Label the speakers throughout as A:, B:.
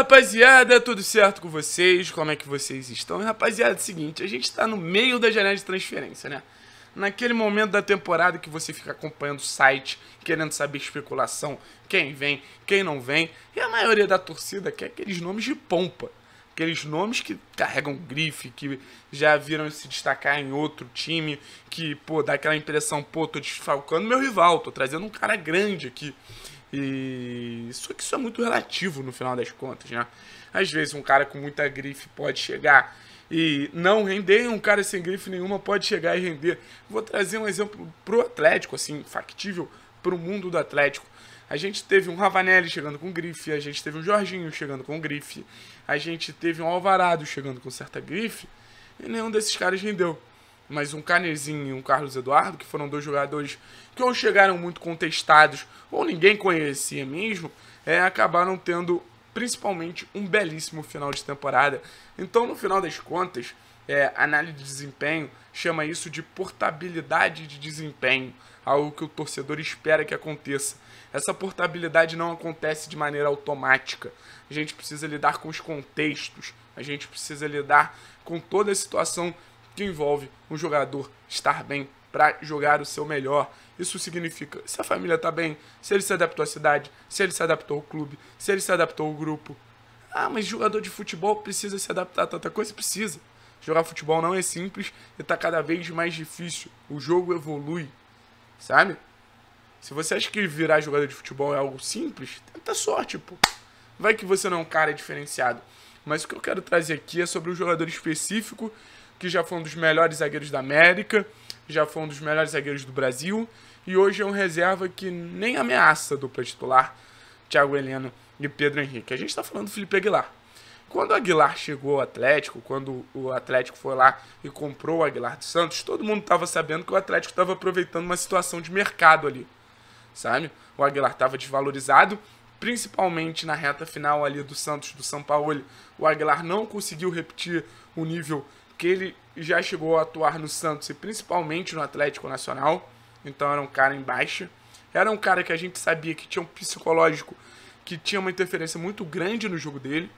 A: rapaziada, tudo certo com vocês? Como é que vocês estão? E, rapaziada, é o seguinte, a gente está no meio da janela de transferência, né? Naquele momento da temporada que você fica acompanhando o site, querendo saber especulação, quem vem, quem não vem, e a maioria da torcida quer aqueles nomes de pompa, aqueles nomes que carregam grife, que já viram se destacar em outro time, que, pô, dá aquela impressão, pô, tô desfalcando meu rival, tô trazendo um cara grande aqui. E só que isso é muito relativo no final das contas, né? Às vezes um cara com muita grife pode chegar e não render, um cara sem grife nenhuma pode chegar e render. Vou trazer um exemplo pro Atlético, assim, factível pro mundo do Atlético. A gente teve um Ravanelli chegando com grife, a gente teve um Jorginho chegando com grife, a gente teve um Alvarado chegando com certa grife, e nenhum desses caras rendeu mas um Canezinho e um Carlos Eduardo, que foram dois jogadores que ou chegaram muito contestados, ou ninguém conhecia mesmo, é, acabaram tendo principalmente um belíssimo final de temporada. Então, no final das contas, é, análise de desempenho chama isso de portabilidade de desempenho, algo que o torcedor espera que aconteça. Essa portabilidade não acontece de maneira automática. A gente precisa lidar com os contextos, a gente precisa lidar com toda a situação que envolve um jogador estar bem para jogar o seu melhor. Isso significa se a família está bem, se ele se adaptou à cidade, se ele se adaptou ao clube, se ele se adaptou ao grupo. Ah, mas jogador de futebol precisa se adaptar a tanta coisa? Precisa. Jogar futebol não é simples e está cada vez mais difícil. O jogo evolui, sabe? Se você acha que virar jogador de futebol é algo simples, tenta sorte, pô. Vai que você não é um cara diferenciado. Mas o que eu quero trazer aqui é sobre um jogador específico que já foi um dos melhores zagueiros da América, já foi um dos melhores zagueiros do Brasil, e hoje é um reserva que nem ameaça dupla titular, Thiago Heleno e Pedro Henrique. A gente está falando do Felipe Aguilar. Quando o Aguilar chegou ao Atlético, quando o Atlético foi lá e comprou o Aguilar do Santos, todo mundo estava sabendo que o Atlético estava aproveitando uma situação de mercado ali, sabe? O Aguilar estava desvalorizado, principalmente na reta final ali do Santos, do São Paulo. O Aguilar não conseguiu repetir o nível que ele já chegou a atuar no Santos e principalmente no Atlético Nacional. Então era um cara em baixa. Era um cara que a gente sabia que tinha um psicológico que tinha uma interferência muito grande no jogo dele.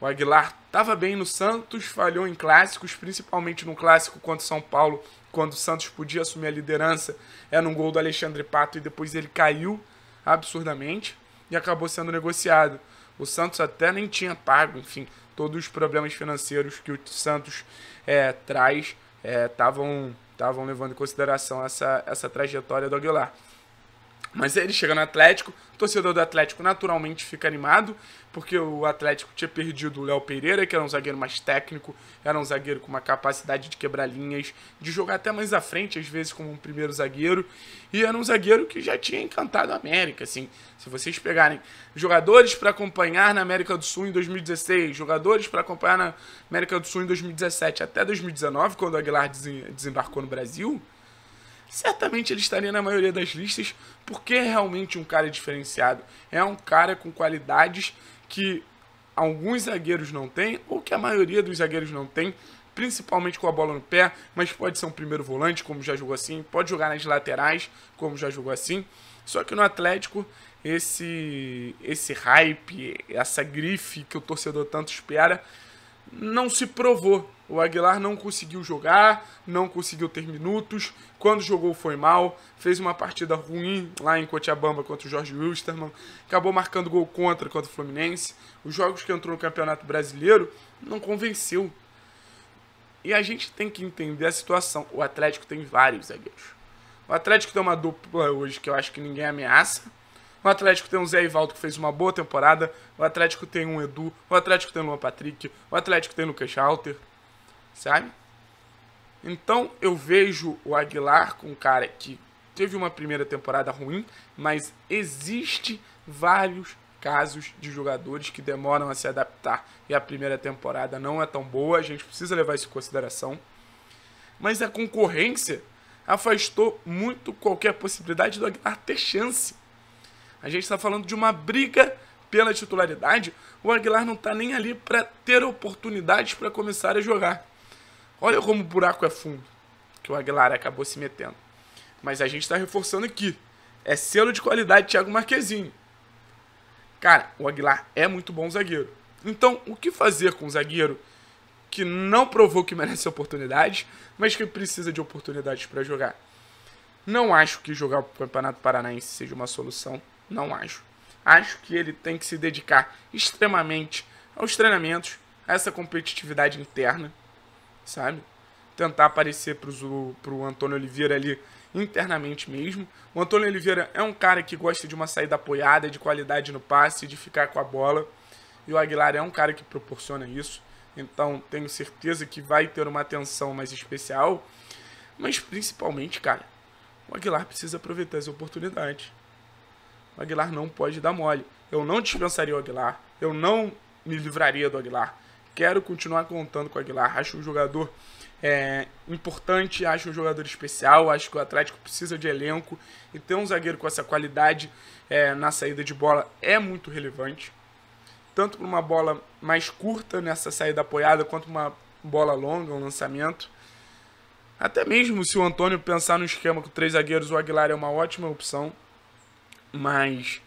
A: O Aguilar estava bem no Santos, falhou em clássicos, principalmente no clássico contra o São Paulo, quando o Santos podia assumir a liderança. Era é um gol do Alexandre Pato e depois ele caiu absurdamente e acabou sendo negociado. O Santos até nem tinha pago, enfim, todos os problemas financeiros que o Santos é, traz estavam é, levando em consideração essa, essa trajetória do Aguilar. Mas ele chega no Atlético, o torcedor do Atlético naturalmente fica animado, porque o Atlético tinha perdido o Léo Pereira, que era um zagueiro mais técnico, era um zagueiro com uma capacidade de quebrar linhas, de jogar até mais à frente, às vezes, como um primeiro zagueiro, e era um zagueiro que já tinha encantado a América, assim. Se vocês pegarem jogadores para acompanhar na América do Sul em 2016, jogadores para acompanhar na América do Sul em 2017 até 2019, quando o Aguilar desembarcou no Brasil, certamente ele estaria na maioria das listas, porque é realmente um cara diferenciado. É um cara com qualidades que alguns zagueiros não têm, ou que a maioria dos zagueiros não tem, principalmente com a bola no pé, mas pode ser um primeiro volante, como já jogou assim, pode jogar nas laterais, como já jogou assim. Só que no Atlético, esse, esse hype, essa grife que o torcedor tanto espera, não se provou. O Aguilar não conseguiu jogar, não conseguiu ter minutos. Quando jogou foi mal, fez uma partida ruim lá em Cochabamba contra o Jorge Wilstermann, acabou marcando gol contra contra o Fluminense. Os jogos que entrou no Campeonato Brasileiro não convenceu. E a gente tem que entender a situação. O Atlético tem vários zagueiros. O Atlético tem uma dupla hoje que eu acho que ninguém ameaça o Atlético tem um Zé Ivaldo que fez uma boa temporada. O Atlético tem um Edu. O Atlético tem Luan Patrick. O Atlético tem Lucas Halter. Sabe? Então eu vejo o Aguilar com um cara que teve uma primeira temporada ruim, mas existe vários casos de jogadores que demoram a se adaptar e a primeira temporada não é tão boa, a gente precisa levar isso em consideração. Mas a concorrência afastou muito qualquer possibilidade do Aguilar ter chance. A gente está falando de uma briga pela titularidade. O Aguilar não está nem ali para ter oportunidades para começar a jogar. Olha como o buraco é fundo que o Aguilar acabou se metendo. Mas a gente está reforçando aqui. É selo de qualidade Thiago Marquezinho. Cara, o Aguilar é muito bom zagueiro. Então, o que fazer com um zagueiro que não provou que merece oportunidades, mas que precisa de oportunidades para jogar? Não acho que jogar o Campeonato Paranaense seja uma solução. Não acho. Acho que ele tem que se dedicar extremamente aos treinamentos, a essa competitividade interna, sabe? Tentar aparecer para o Antônio Oliveira ali internamente mesmo. O Antônio Oliveira é um cara que gosta de uma saída apoiada, de qualidade no passe, de ficar com a bola. E o Aguilar é um cara que proporciona isso. Então tenho certeza que vai ter uma atenção mais especial. Mas principalmente, cara, o Aguilar precisa aproveitar as oportunidades. O Aguilar não pode dar mole. Eu não dispensaria o Aguilar. Eu não me livraria do Aguilar. Quero continuar contando com o Aguilar. Acho um jogador é, importante, acho um jogador especial. Acho que o Atlético precisa de elenco. E ter um zagueiro com essa qualidade é, na saída de bola é muito relevante. Tanto para uma bola mais curta nessa saída apoiada, quanto uma bola longa, um lançamento. Até mesmo se o Antônio pensar no esquema com três zagueiros, o Aguilar é uma ótima opção. Mas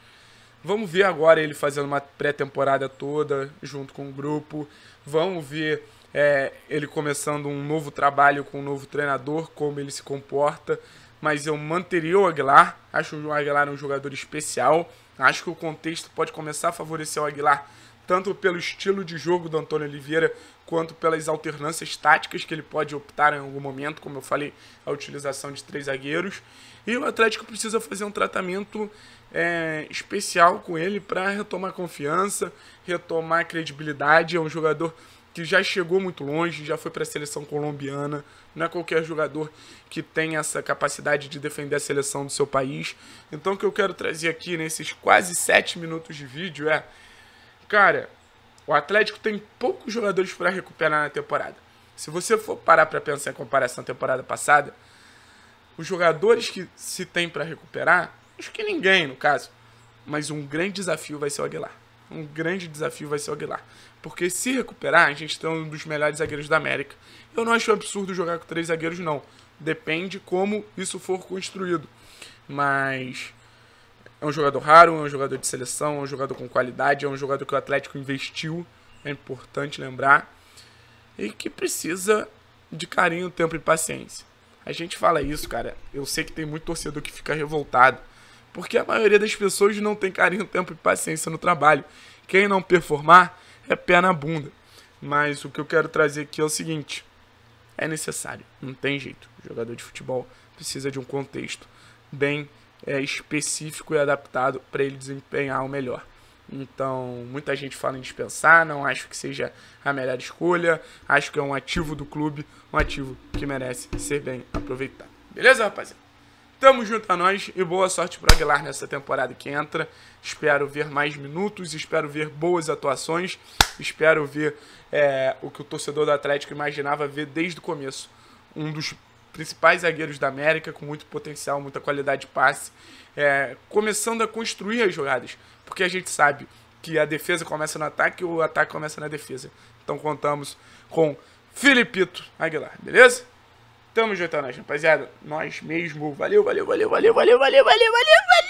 A: vamos ver agora ele fazendo uma pré-temporada toda junto com o grupo. Vamos ver é, ele começando um novo trabalho com um novo treinador, como ele se comporta. Mas eu manteria o Aguilar. Acho o Aguilar um jogador especial. Acho que o contexto pode começar a favorecer o Aguilar, tanto pelo estilo de jogo do Antônio Oliveira, quanto pelas alternâncias táticas que ele pode optar em algum momento, como eu falei, a utilização de três zagueiros. E o Atlético precisa fazer um tratamento é, especial com ele para retomar confiança, retomar credibilidade. É um jogador que já chegou muito longe, já foi para a seleção colombiana. Não é qualquer jogador que tem essa capacidade de defender a seleção do seu país. Então, o que eu quero trazer aqui nesses quase sete minutos de vídeo é: cara, o Atlético tem poucos jogadores para recuperar na temporada. Se você for parar para pensar em comparação à temporada passada, os jogadores que se tem para recuperar Acho que ninguém, no caso. Mas um grande desafio vai ser o Aguilar. Um grande desafio vai ser o Aguilar. Porque se recuperar, a gente tem um dos melhores zagueiros da América. Eu não acho absurdo jogar com três zagueiros, não. Depende como isso for construído. Mas é um jogador raro, é um jogador de seleção, é um jogador com qualidade, é um jogador que o Atlético investiu. É importante lembrar. E que precisa de carinho, tempo e paciência. A gente fala isso, cara. Eu sei que tem muito torcedor que fica revoltado. Porque a maioria das pessoas não tem carinho, tempo e paciência no trabalho. Quem não performar é pé na bunda. Mas o que eu quero trazer aqui é o seguinte: é necessário, não tem jeito. O jogador de futebol precisa de um contexto bem é, específico e adaptado para ele desempenhar o melhor. Então, muita gente fala em dispensar, não acho que seja a melhor escolha, acho que é um ativo do clube, um ativo que merece ser bem aproveitado. Beleza, rapaziada? Tamo junto a nós e boa sorte para Aguilar nessa temporada que entra. Espero ver mais minutos, espero ver boas atuações, espero ver é, o que o torcedor do Atlético imaginava ver desde o começo. Um dos principais zagueiros da América, com muito potencial, muita qualidade de passe, é, começando a construir as jogadas, porque a gente sabe que a defesa começa no ataque e o ataque começa na defesa. Então contamos com Filipito Aguilar, beleza? Tamo juntando, rapaziada. Nós mesmo. Valeu, valeu, valeu, valeu, valeu, valeu, valeu, valeu, valeu.